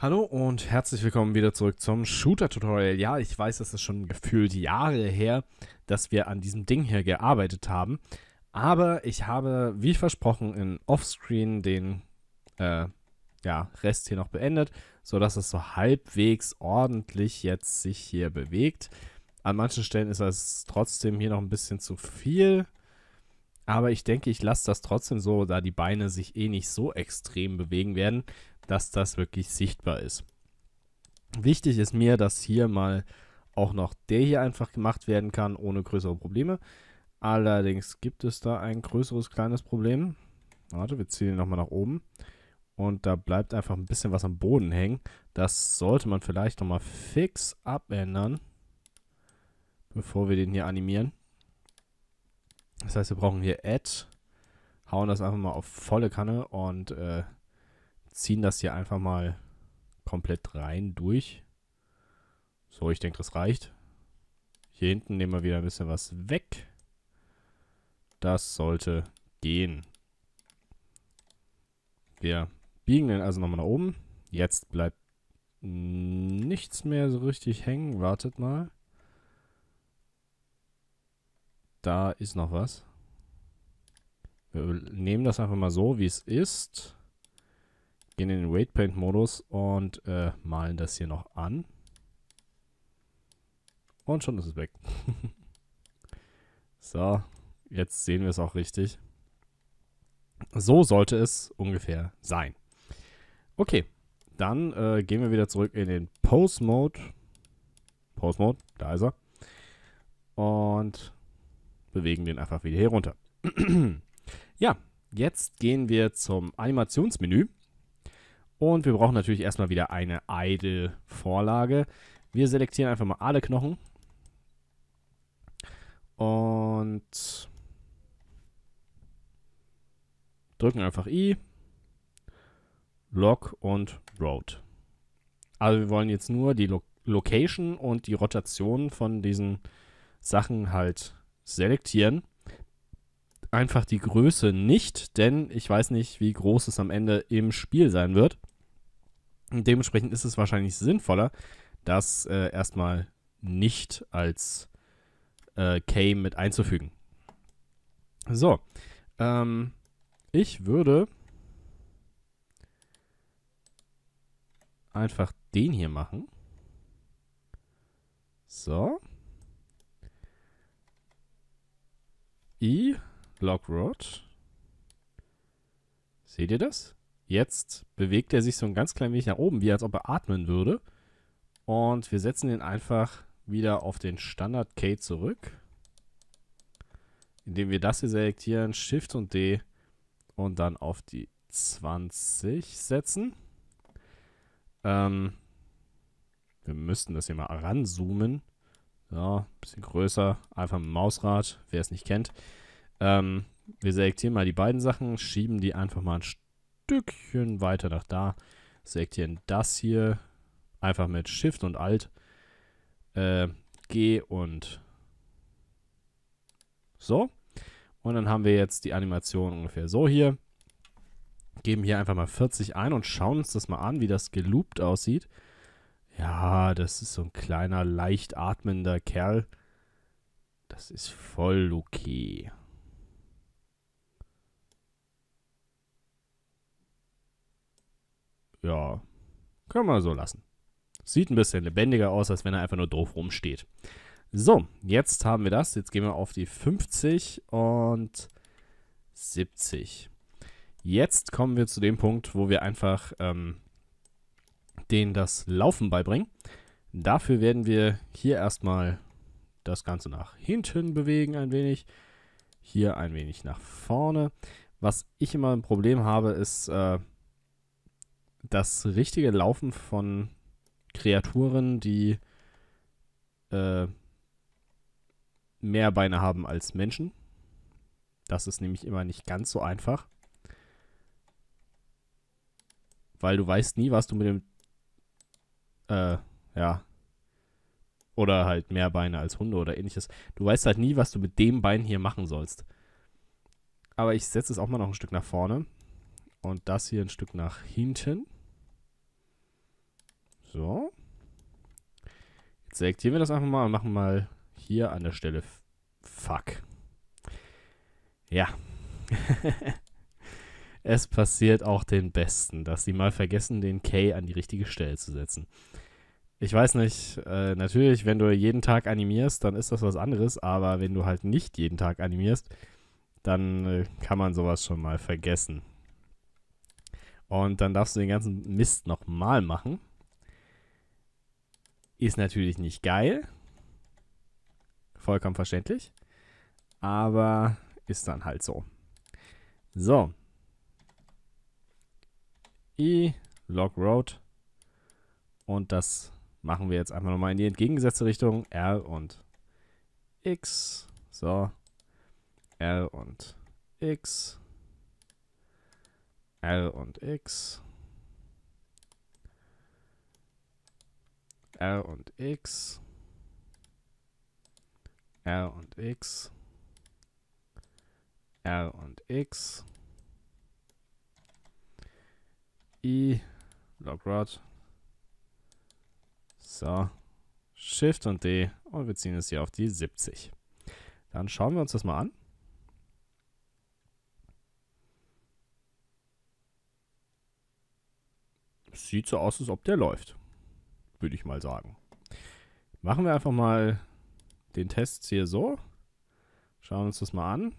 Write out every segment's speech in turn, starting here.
Hallo und herzlich willkommen wieder zurück zum Shooter-Tutorial. Ja, ich weiß, es ist schon gefühlt Jahre her, dass wir an diesem Ding hier gearbeitet haben. Aber ich habe, wie versprochen, in Offscreen den äh, ja, Rest hier noch beendet, sodass es so halbwegs ordentlich jetzt sich hier bewegt. An manchen Stellen ist es trotzdem hier noch ein bisschen zu viel. Aber ich denke, ich lasse das trotzdem so, da die Beine sich eh nicht so extrem bewegen werden, dass das wirklich sichtbar ist. Wichtig ist mir, dass hier mal auch noch der hier einfach gemacht werden kann, ohne größere Probleme. Allerdings gibt es da ein größeres kleines Problem. Warte, wir ziehen ihn nochmal nach oben. Und da bleibt einfach ein bisschen was am Boden hängen. Das sollte man vielleicht nochmal fix abändern, bevor wir den hier animieren. Das heißt, wir brauchen hier add, hauen das einfach mal auf volle Kanne und äh, ziehen das hier einfach mal komplett rein durch. So, ich denke, das reicht. Hier hinten nehmen wir wieder ein bisschen was weg. Das sollte gehen. Wir biegen den also nochmal nach oben. Jetzt bleibt nichts mehr so richtig hängen. Wartet mal. Da ist noch was. Wir nehmen das einfach mal so, wie es ist. Gehen in den weightpaint Modus und äh, malen das hier noch an. Und schon ist es weg. so, jetzt sehen wir es auch richtig. So sollte es ungefähr sein. Okay, dann äh, gehen wir wieder zurück in den Pose Mode. Pose Mode, da ist er. Und bewegen den einfach wieder hier runter. ja, jetzt gehen wir zum Animationsmenü. Und wir brauchen natürlich erstmal wieder eine Idle-Vorlage. Wir selektieren einfach mal alle Knochen. Und drücken einfach I, Log und Road. Also wir wollen jetzt nur die Lo Location und die Rotation von diesen Sachen halt selektieren einfach die Größe nicht, denn ich weiß nicht, wie groß es am Ende im Spiel sein wird. dementsprechend ist es wahrscheinlich sinnvoller, das äh, erstmal nicht als äh, K mit einzufügen. So, ähm, ich würde einfach den hier machen. So. I, Logrod. Seht ihr das? Jetzt bewegt er sich so ein ganz klein wenig nach oben, wie als ob er atmen würde. Und wir setzen ihn einfach wieder auf den Standard K zurück. Indem wir das hier selektieren, Shift und D und dann auf die 20 setzen. Ähm, wir müssten das hier mal ranzoomen. Ja, bisschen größer, einfach mit Mausrad, wer es nicht kennt. Ähm, wir selektieren mal die beiden Sachen, schieben die einfach mal ein Stückchen weiter nach da. Selektieren das hier einfach mit Shift und Alt. Äh, G und so. Und dann haben wir jetzt die Animation ungefähr so hier. Geben hier einfach mal 40 ein und schauen uns das mal an, wie das geloopt aussieht ja, das ist so ein kleiner, leicht atmender Kerl. Das ist voll okay. Ja, können wir so lassen. Sieht ein bisschen lebendiger aus, als wenn er einfach nur doof rumsteht. So, jetzt haben wir das. Jetzt gehen wir auf die 50 und 70. Jetzt kommen wir zu dem Punkt, wo wir einfach ähm, denen das Laufen beibringen. Dafür werden wir hier erstmal das Ganze nach hinten bewegen ein wenig. Hier ein wenig nach vorne. Was ich immer ein Problem habe, ist äh, das richtige Laufen von Kreaturen, die äh, mehr Beine haben als Menschen. Das ist nämlich immer nicht ganz so einfach. Weil du weißt nie, was du mit dem äh, ja, oder halt mehr Beine als Hunde oder ähnliches. Du weißt halt nie, was du mit dem Bein hier machen sollst. Aber ich setze es auch mal noch ein Stück nach vorne und das hier ein Stück nach hinten. So. Jetzt selektieren wir das einfach mal und machen mal hier an der Stelle Fuck. Ja. es passiert auch den Besten, dass sie mal vergessen, den K an die richtige Stelle zu setzen. Ich weiß nicht, äh, natürlich, wenn du jeden Tag animierst, dann ist das was anderes, aber wenn du halt nicht jeden Tag animierst, dann äh, kann man sowas schon mal vergessen. Und dann darfst du den ganzen Mist nochmal machen. Ist natürlich nicht geil. Vollkommen verständlich. Aber ist dann halt so. So, E, Log Road. Und das machen wir jetzt einfach nochmal in die entgegengesetzte Richtung. R und X. So. R und X. R und X. R und X. R und X. R und X. R und X. I, Lograd. So, Shift und D und wir ziehen es hier auf die 70. Dann schauen wir uns das mal an. Sieht so aus, als ob der läuft, würde ich mal sagen. Machen wir einfach mal den Test hier so. Schauen uns das mal an.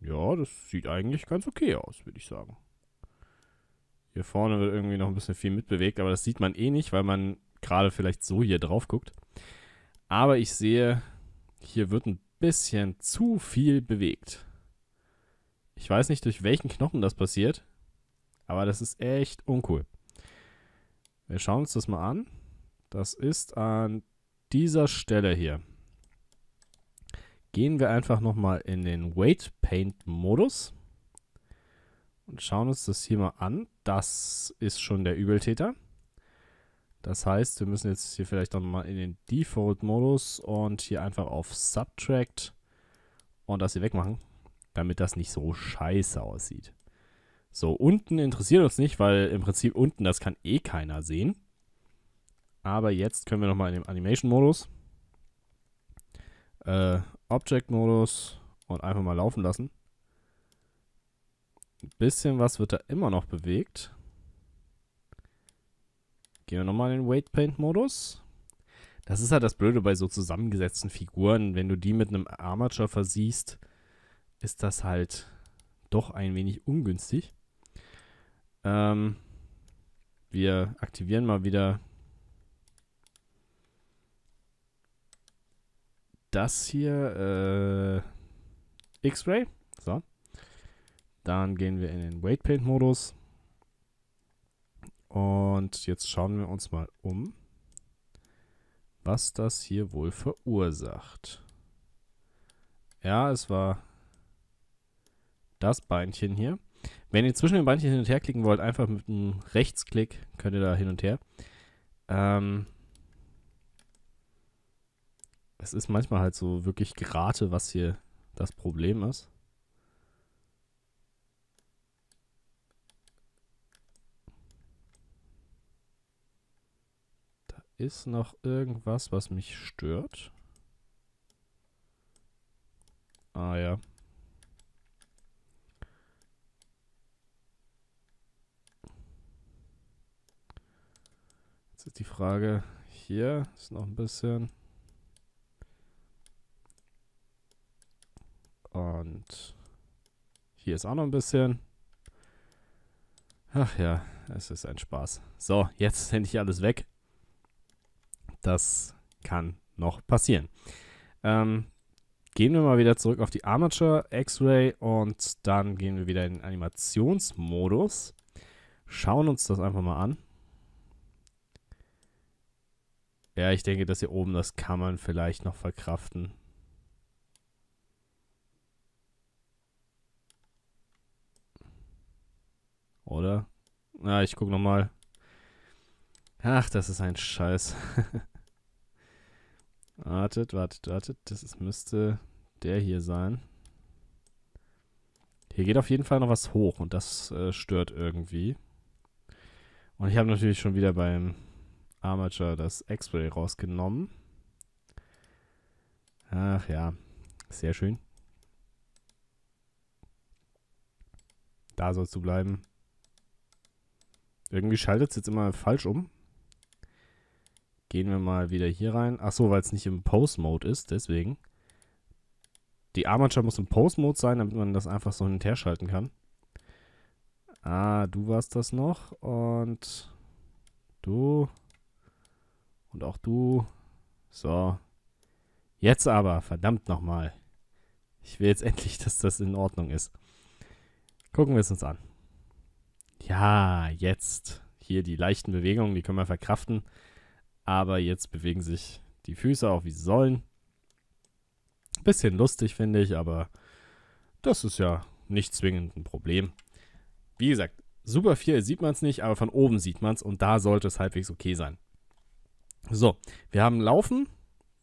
Ja, das sieht eigentlich ganz okay aus, würde ich sagen. Hier vorne wird irgendwie noch ein bisschen viel mitbewegt, aber das sieht man eh nicht, weil man gerade vielleicht so hier drauf guckt. Aber ich sehe, hier wird ein bisschen zu viel bewegt. Ich weiß nicht, durch welchen Knochen das passiert, aber das ist echt uncool. Wir schauen uns das mal an. Das ist an dieser Stelle hier. Gehen wir einfach nochmal in den Weight Paint Modus und schauen uns das hier mal an. Das ist schon der Übeltäter. Das heißt, wir müssen jetzt hier vielleicht dann mal in den Default-Modus und hier einfach auf Subtract und das hier wegmachen, damit das nicht so scheiße aussieht. So, unten interessiert uns nicht, weil im Prinzip unten, das kann eh keiner sehen. Aber jetzt können wir nochmal in den Animation-Modus, äh, Object-Modus und einfach mal laufen lassen bisschen was wird da immer noch bewegt. Gehen wir nochmal in den Weight Paint Modus. Das ist halt das Blöde bei so zusammengesetzten Figuren. Wenn du die mit einem Armature versiehst, ist das halt doch ein wenig ungünstig. Ähm, wir aktivieren mal wieder das hier. Äh, X-Ray. So. Dann gehen wir in den Weight Paint Modus. Und jetzt schauen wir uns mal um, was das hier wohl verursacht. Ja, es war das Beinchen hier. Wenn ihr zwischen den Beinchen hin und her klicken wollt, einfach mit einem Rechtsklick könnt ihr da hin und her. Ähm, es ist manchmal halt so wirklich gerade, was hier das Problem ist. Ist noch irgendwas, was mich stört? Ah ja. Jetzt ist die Frage, hier ist noch ein bisschen. Und hier ist auch noch ein bisschen. Ach ja, es ist ein Spaß. So, jetzt sende ich alles weg das kann noch passieren. Ähm, gehen wir mal wieder zurück auf die Armature X-Ray und dann gehen wir wieder in den Animationsmodus. Schauen uns das einfach mal an. Ja, ich denke, dass hier oben, das kann man vielleicht noch verkraften. Oder? Na, ah, ich guck nochmal. Ach, das ist ein Scheiß. Wartet, wartet, wartet. Das ist, müsste der hier sein. Hier geht auf jeden Fall noch was hoch und das äh, stört irgendwie. Und ich habe natürlich schon wieder beim Armature das X-Ray rausgenommen. Ach ja, sehr schön. Da sollst du bleiben. Irgendwie schaltet es jetzt immer falsch um. Gehen wir mal wieder hier rein. Ach so, weil es nicht im Post-Mode ist, deswegen. Die Armature muss im Post-Mode sein, damit man das einfach so hin und her schalten kann. Ah, du warst das noch. Und du. Und auch du. So. Jetzt aber, verdammt nochmal. Ich will jetzt endlich, dass das in Ordnung ist. Gucken wir es uns an. Ja, jetzt. Hier die leichten Bewegungen, die können wir verkraften. Aber jetzt bewegen sich die Füße auch, wie sie sollen. Bisschen lustig, finde ich, aber das ist ja nicht zwingend ein Problem. Wie gesagt, super viel sieht man es nicht, aber von oben sieht man es und da sollte es halbwegs okay sein. So, wir haben Laufen,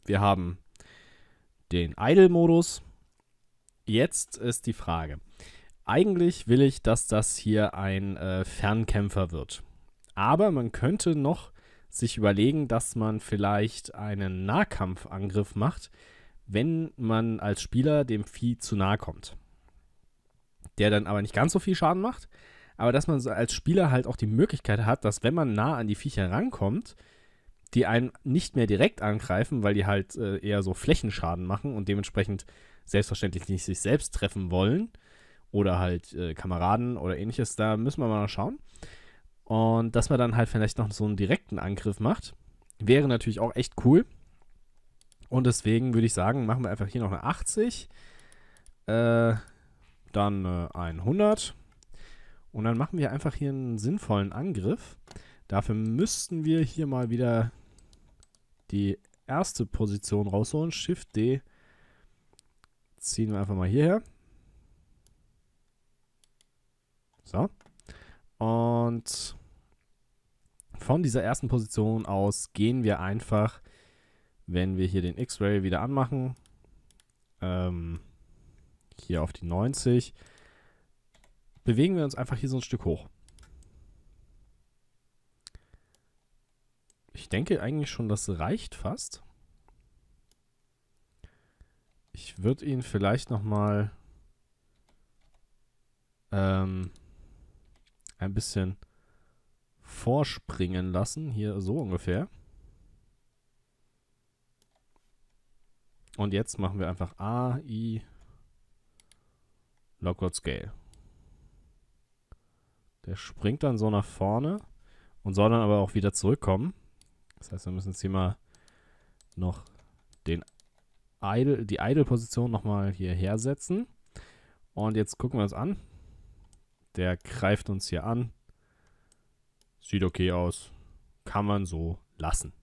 wir haben den Idle-Modus. Jetzt ist die Frage. Eigentlich will ich, dass das hier ein äh, Fernkämpfer wird. Aber man könnte noch sich überlegen, dass man vielleicht einen Nahkampfangriff macht, wenn man als Spieler dem Vieh zu nahe kommt. Der dann aber nicht ganz so viel Schaden macht, aber dass man als Spieler halt auch die Möglichkeit hat, dass wenn man nah an die Viecher rankommt, die einen nicht mehr direkt angreifen, weil die halt äh, eher so Flächenschaden machen und dementsprechend selbstverständlich nicht sich selbst treffen wollen oder halt äh, Kameraden oder ähnliches. Da müssen wir mal schauen. Und dass man dann halt vielleicht noch so einen direkten Angriff macht, wäre natürlich auch echt cool. Und deswegen würde ich sagen, machen wir einfach hier noch eine 80, äh, dann eine 100 und dann machen wir einfach hier einen sinnvollen Angriff. Dafür müssten wir hier mal wieder die erste Position rausholen. Shift D ziehen wir einfach mal hierher. So. Und von dieser ersten Position aus gehen wir einfach, wenn wir hier den X-Ray wieder anmachen, ähm, hier auf die 90, bewegen wir uns einfach hier so ein Stück hoch. Ich denke eigentlich schon, das reicht fast. Ich würde ihn vielleicht nochmal ähm, ein bisschen vorspringen lassen. Hier so ungefähr. Und jetzt machen wir einfach A, I, Lockout Scale. Der springt dann so nach vorne und soll dann aber auch wieder zurückkommen. Das heißt, wir müssen jetzt hier mal noch den Idle, die Idle-Position nochmal hierher setzen. Und jetzt gucken wir uns an. Der greift uns hier an. Sieht okay aus. Kann man so lassen.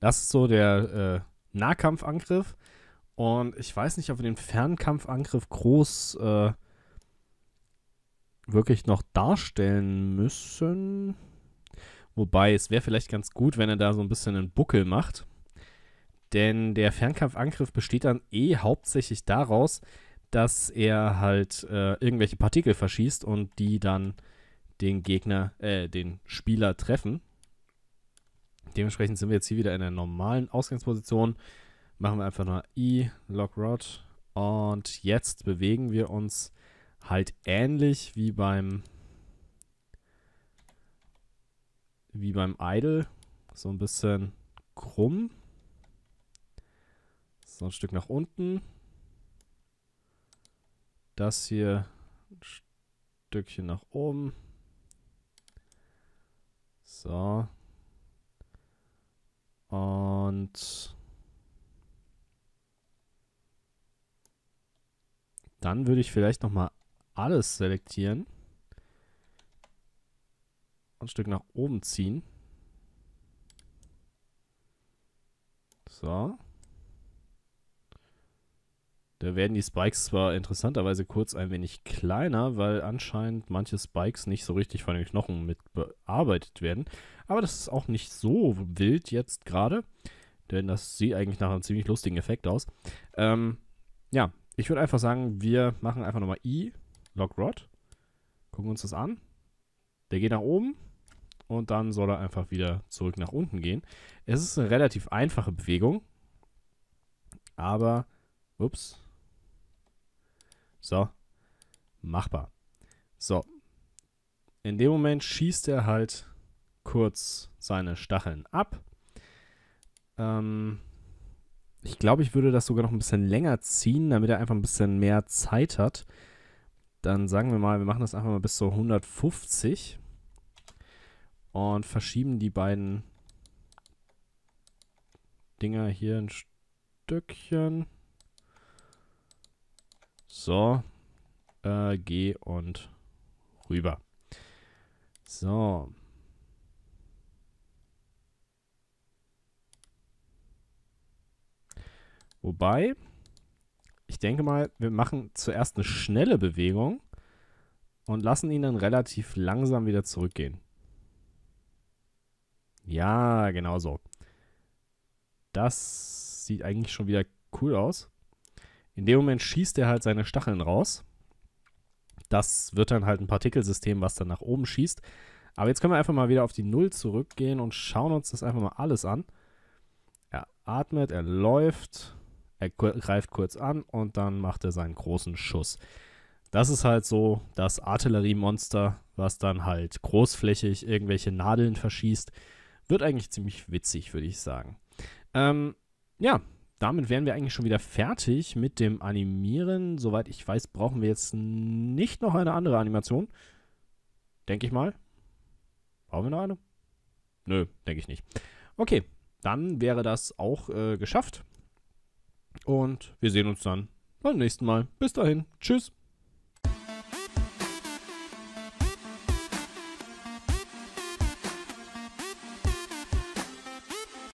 Das ist so der äh, Nahkampfangriff. Und ich weiß nicht, ob wir den Fernkampfangriff groß äh, wirklich noch darstellen müssen. Wobei es wäre vielleicht ganz gut, wenn er da so ein bisschen einen Buckel macht. Denn der Fernkampfangriff besteht dann eh hauptsächlich daraus, dass er halt äh, irgendwelche Partikel verschießt und die dann den Gegner, äh, den Spieler treffen. Dementsprechend sind wir jetzt hier wieder in der normalen Ausgangsposition. Machen wir einfach nur I, Logrod und jetzt bewegen wir uns halt ähnlich wie beim wie beim Idle. So ein bisschen krumm. So ein Stück nach unten. Das hier ein Stückchen nach oben. So. Und dann würde ich vielleicht nochmal alles selektieren. Ein Stück nach oben ziehen. So. Da werden die Spikes zwar interessanterweise kurz ein wenig kleiner, weil anscheinend manche Spikes nicht so richtig von den Knochen mit bearbeitet werden. Aber das ist auch nicht so wild jetzt gerade, denn das sieht eigentlich nach einem ziemlich lustigen Effekt aus. Ähm, ja, ich würde einfach sagen, wir machen einfach nochmal I, Lock Rod, gucken uns das an. Der geht nach oben und dann soll er einfach wieder zurück nach unten gehen. Es ist eine relativ einfache Bewegung, aber, ups, so, machbar. So, in dem Moment schießt er halt kurz seine Stacheln ab. Ähm, ich glaube, ich würde das sogar noch ein bisschen länger ziehen, damit er einfach ein bisschen mehr Zeit hat. Dann sagen wir mal, wir machen das einfach mal bis zu 150 und verschieben die beiden Dinger hier ein Stückchen. So, äh, geh und rüber. So. Wobei, ich denke mal, wir machen zuerst eine schnelle Bewegung und lassen ihn dann relativ langsam wieder zurückgehen. Ja, genau so. Das sieht eigentlich schon wieder cool aus. In dem Moment schießt er halt seine Stacheln raus. Das wird dann halt ein Partikelsystem, was dann nach oben schießt. Aber jetzt können wir einfach mal wieder auf die Null zurückgehen und schauen uns das einfach mal alles an. Er atmet, er läuft, er greift kurz an und dann macht er seinen großen Schuss. Das ist halt so das Artilleriemonster, was dann halt großflächig irgendwelche Nadeln verschießt. Wird eigentlich ziemlich witzig, würde ich sagen. Ähm, ja, damit wären wir eigentlich schon wieder fertig mit dem Animieren. Soweit ich weiß, brauchen wir jetzt nicht noch eine andere Animation. Denke ich mal. Brauchen wir noch eine? Nö, denke ich nicht. Okay, dann wäre das auch äh, geschafft. Und wir sehen uns dann beim nächsten Mal. Bis dahin. Tschüss.